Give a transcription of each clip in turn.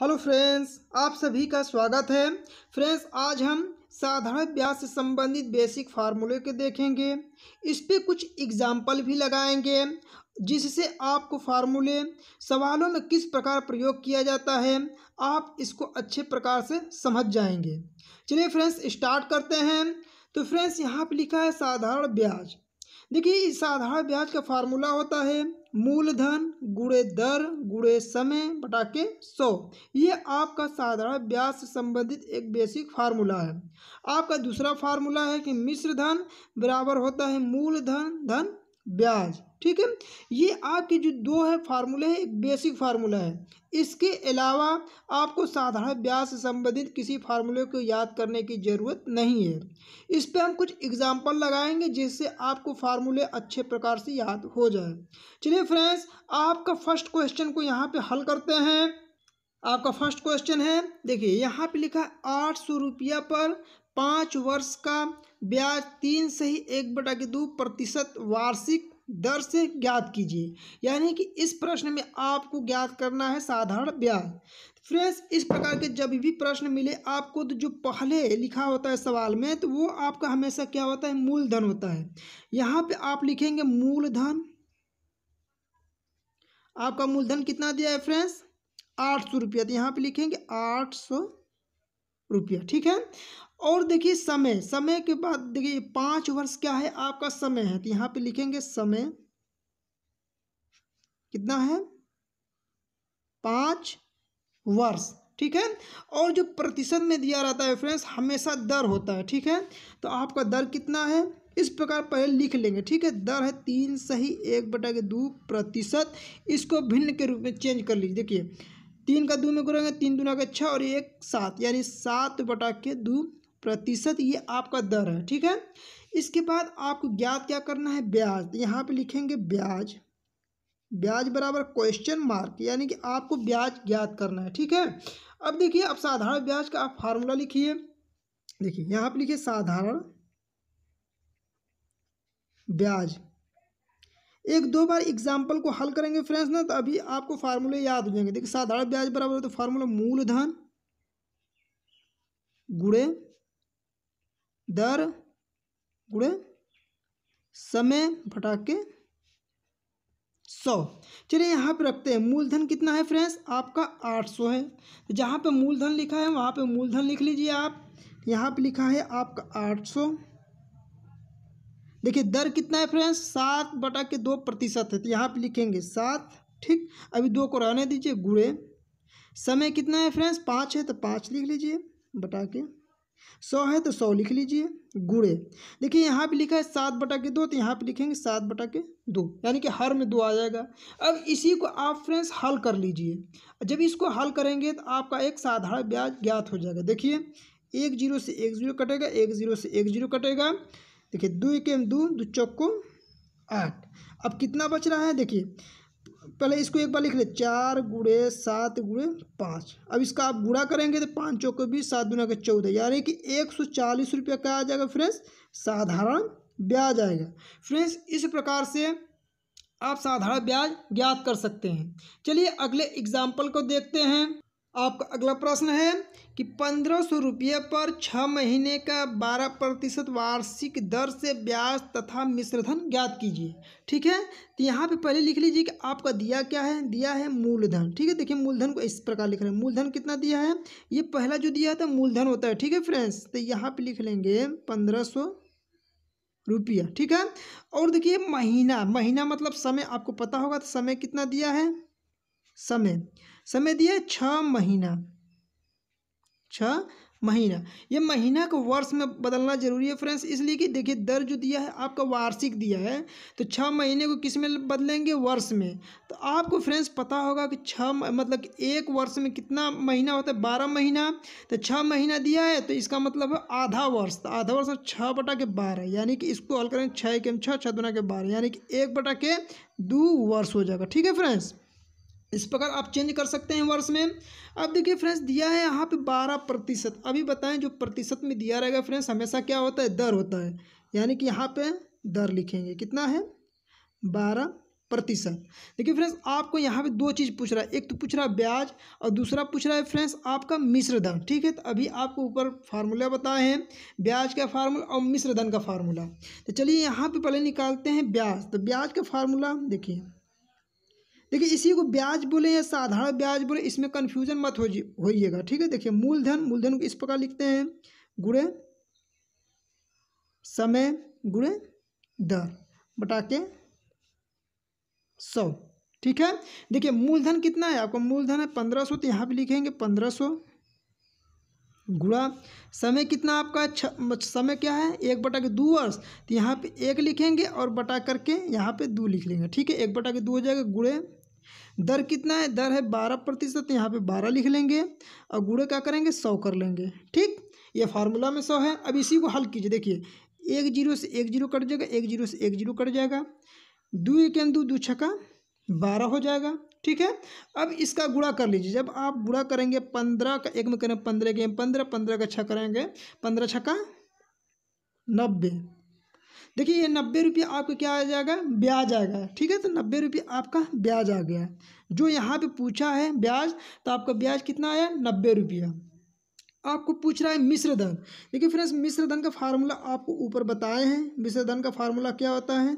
hello friends आप सभी का स्वागत है फ्रेंड्स आज हम साधारण ब्याज से संबंधित बेसिक फार्मूले के देखेंगे इस पर कुछ एग्जाम्पल भी लगाएंगे जिससे आपको फार्मूले सवालों में किस प्रकार प्रयोग किया जाता है आप इसको अच्छे प्रकार से समझ जाएंगे चलिए फ्रेंड्स स्टार्ट करते हैं तो फ्रेंड्स यहाँ पर लिखा है साधारण ब्याज देखिए इस साधारण ब्याज का फार्मूला होता है मूलधन गुड़े दर गुड़े समय बटा के सौ ये आपका साधारण ब्याज से संबंधित एक बेसिक फार्मूला है आपका दूसरा फार्मूला है कि मिश्र धन बराबर होता है मूलधन धन ब्याज ठीक है ये आपके जो दो है फार्मूले है एक बेसिक फार्मूला है इसके अलावा आपको साधारण ब्याज से संबंधित किसी फार्मूले को याद करने की ज़रूरत नहीं है इस पर हम कुछ एग्जाम्पल लगाएंगे जिससे आपको फार्मूले अच्छे प्रकार से याद हो जाए चलिए फ्रेंड्स आपका फर्स्ट क्वेश्चन को यहाँ पे हल करते हैं आपका फर्स्ट क्वेश्चन है देखिए यहाँ पे लिखा है आठ सौ रुपया पर पाँच वर्ष का ब्याज तीन से ही एक बटा के दो प्रतिशत वार्षिक दर से ज्ञात कीजिए यानी कि इस प्रश्न में आपको ज्ञात करना है साधारण ब्याज फ्रेंड्स इस प्रकार के जब भी प्रश्न मिले आपको तो जो पहले लिखा होता है सवाल में तो वो आपका हमेशा क्या होता है मूलधन होता है यहाँ पे आप लिखेंगे मूलधन आपका मूलधन कितना दिया है फ्रेंड्स आठ सौ रुपया तो यहाँ पे लिखेंगे आठ सौ रुपया ठीक है और देखिए समय समय के बाद देखिए पांच वर्ष क्या है आपका समय है तो यहाँ पे लिखेंगे समय कितना है पांच वर्ष ठीक है और जो प्रतिशत में दिया रहता है फ्रेंड्स हमेशा दर होता है ठीक है तो आपका दर कितना है इस प्रकार पहले लिख लेंगे ठीक है दर है तीन सही एक बटा के दो प्रतिशत इसको भिन्न के रूप में चेंज कर लीजिए देखिए तीन का दो में करेंगे तीन दूना का छः और एक सात यानी सात बटा के दो प्रतिशत ये आपका दर है ठीक है इसके बाद आपको ज्ञात क्या करना है ब्याज तो यहाँ पे लिखेंगे ब्याज ब्याज बराबर क्वेश्चन मार्क यानी कि आपको ब्याज ज्ञात करना है ठीक है अब देखिए अब साधारण ब्याज का आप फार्मूला लिखिए देखिए यहाँ पे लिखिए साधारण ब्याज एक दो बार एग्जाम्पल को हल करेंगे फ्रेंड्स ना तो अभी आपको फार्मूले याद हो जाएंगे देखिए साधारण ब्याज बराबर तो फार्मूला मूलधन गुड़े दर गुड़े समय फटाके के सौ चलिए यहाँ पे रखते हैं मूलधन कितना है फ्रेंड्स आपका आठ सौ है तो जहाँ पे मूलधन लिखा है वहाँ पे मूलधन लिख लीजिए आप यहाँ पे लिखा है आपका आठ सौ देखिए दर कितना है फ्रेंड्स सात बटा के दो प्रतिशत है तो यहाँ पे लिखेंगे सात ठीक अभी दो को रहने दीजिए गुड़े समय कितना है फ्रेंड्स पाँच है तो पाँच लिख लीजिए बटा के सौ है तो सौ लिख लीजिए गुड़े देखिए यहाँ पे लिखा है सात बटा के दो तो यहाँ पे लिखेंगे सात बटा के दो यानी कि हर में दो आ जाएगा अब इसी को आप फ्रेंड्स हल कर लीजिए जब इसको हल करेंगे तो आपका एक साधारण ब्याज ज्ञात हो जाएगा देखिए एक जीरो से एक जीरो कटेगा एक जीरो से एक जीरो कटेगा देखिए दो एक एम दो दो चौको आठ अब कितना बच रहा है देखिए पहले इसको एक बार लिख ले चार गुड़े सात गुड़े पाँच अब इसका आप गुड़ा करेंगे तो पाँच चौको बीस सात दुना का चौदह यानी कि एक सौ चालीस रुपया का आ जाएगा फ्रेंड्स साधारण ब्याज आएगा फ्रेंड्स इस प्रकार से आप साधारण ब्याज ज्ञात कर सकते हैं चलिए अगले एग्जाम्पल को देखते हैं आपका अगला प्रश्न है कि पंद्रह सौ रुपये पर छः महीने का बारह प्रतिशत वार्षिक दर से ब्याज तथा मिश्रधन ज्ञात कीजिए ठीक है तो यहाँ पे पहले लिख लीजिए कि आपका दिया क्या है दिया है मूलधन ठीक है देखिए मूलधन को इस प्रकार लिख रहे हैं मूलधन कितना दिया है ये पहला जो दिया था मूलधन होता है ठीक है फ्रेंड्स तो यहाँ पर लिख लेंगे पंद्रह सौ रुपया ठीक है और देखिए महीना महीना मतलब समय आपको पता होगा तो समय कितना दिया है समय समय दिया है महीना छ महीना ये महीना को वर्ष में बदलना जरूरी है फ्रेंड्स इसलिए कि देखिए दर जो दिया है आपका वार्षिक दिया है तो छः महीने को किस में बदलेंगे वर्ष में तो आपको फ्रेंड्स पता होगा कि छः मतलब एक वर्ष में कितना महीना होता है बारह महीना तो छः महीना दिया है तो इसका मतलब है आधा वर्ष तो आधा वर्ष छः बटा के बारह यानी कि इसको हल करें छः के छः छः बना के बारह यानी कि एक बटा के दो वर्ष हो जाएगा ठीक है फ्रेंड्स इस प्रकार आप चेंज कर सकते हैं वर्ष में अब देखिए फ्रेंड्स दिया है यहाँ पे बारह प्रतिशत अभी बताएं जो प्रतिशत में दिया रहेगा फ्रेंड्स हमेशा क्या होता है दर होता है यानी कि यहाँ पे दर लिखेंगे कितना है बारह प्रतिशत देखिए फ्रेंड्स आपको यहाँ पे दो चीज़ पूछ रहा है एक तो पूछ रहा है ब्याज और दूसरा पूछ रहा है फ्रेंड्स आपका मिश्र धन ठीक है तो अभी आपको ऊपर फार्मूला बताए हैं ब्याज का फार्मूला और मिश्र धन का फार्मूला तो चलिए यहाँ पे पहले निकालते हैं ब्याज तो ब्याज का फार्मूला देखिए देखिए इसी को ब्याज बोले या साधारण ब्याज बोले इसमें कन्फ्यूजन मत होइएगा ठीक है देखिए मूलधन मूलधन को इस प्रकार लिखते हैं गुड़े समय गुड़े दर बटा के सौ ठीक है देखिए मूलधन कितना है आपका मूलधन है पंद्रह सौ तो यहाँ पे लिखेंगे पंद्रह सौ गुड़ा समय कितना आपका छ समय क्या है एक बटा के दो वर्ष तो यहाँ पे एक लिखेंगे और बटा करके यहाँ पे दो लिख लेंगे ठीक है एक बटा के दो हो जाएगा गुड़े दर कितना है दर है बारह प्रतिशत यहाँ पे बारह लिख लेंगे और गुड़े क्या करेंगे सौ कर लेंगे ठीक ये फार्मूला में सौ है अब इसी को हल कीजिए देखिए एक जीरो से एक जीरो कट जाएगा एक जीरो से एक जीरो कट जाएगा दो एक दो दो छका बारह हो जाएगा ठीक है अब इसका गुड़ा कर लीजिए जब आप गुड़ा करेंगे पंद्रह का एक में करें पंद्रह के पंद्रह पंद्रह का छः करेंगे पंद्रह छक्का नब्बे देखिए ये नब्बे रुपये आपका क्या आ जाएगा ब्याज आ गया ठीक है तो नब्बे रुपये आपका ब्याज आ गया जो यहाँ पे पूछा है ब्याज तो आपका ब्याज कितना आया नब्बे रुपया आपको पूछ रहा है मिश्र धन देखिए फ्रेंड्स मिश्र धन का फार्मूला आपको ऊपर बताए हैं मिश्र धन का फार्मूला क्या होता है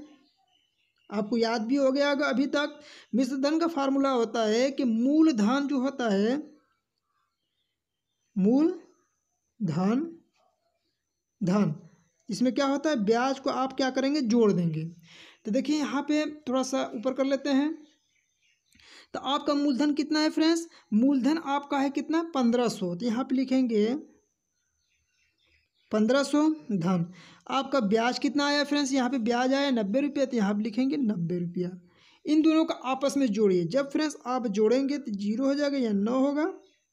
आपको याद भी हो गया होगा अभी तक मिश्र धन का फार्मूला होता है कि मूल धन जो होता है मूल धन धन इसमें क्या होता है ब्याज को आप क्या करेंगे जोड़ देंगे तो देखिए यहाँ पे थोड़ा सा ऊपर कर लेते हैं तो आपका मूलधन कितना है फ्रेंड्स मूलधन आपका है कितना पंद्रह सौ तो यहाँ पे लिखेंगे पंद्रह सौ धन आपका ब्याज कितना आया फ्रेंड्स यहाँ पे ब्याज आया नब्बे रुपया तो यहाँ पर लिखेंगे नब्बे रुपया इन दोनों का आपस में जोड़िए जब फ्रेंड्स आप जोड़ेंगे तो जीरो हो जाएगा या नौ होगा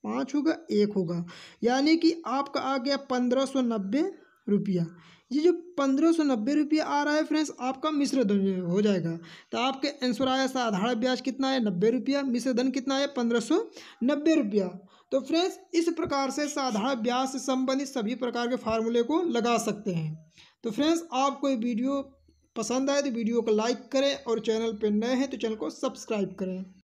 पाँच होगा एक होगा यानी कि आपका आ गया पंद्रह सौ नब्बे रुपया ये जो पंद्रह सौ नब्बे रुपये आ रहा है फ्रेंड्स आपका मिश्र धन हो जाएगा तो आपके आंसर आया साधारण ब्याज कितना है नब्बे रुपया मिश्र धन कितना है पंद्रह सौ नब्बे रुपया तो फ्रेंड्स इस प्रकार से साधारण ब्याज से संबंधित सभी प्रकार के फार्मूले को लगा सकते हैं तो फ्रेंड्स आपको ये वीडियो पसंद आए तो वीडियो को लाइक करें और चैनल पर नए हैं तो चैनल को सब्सक्राइब करें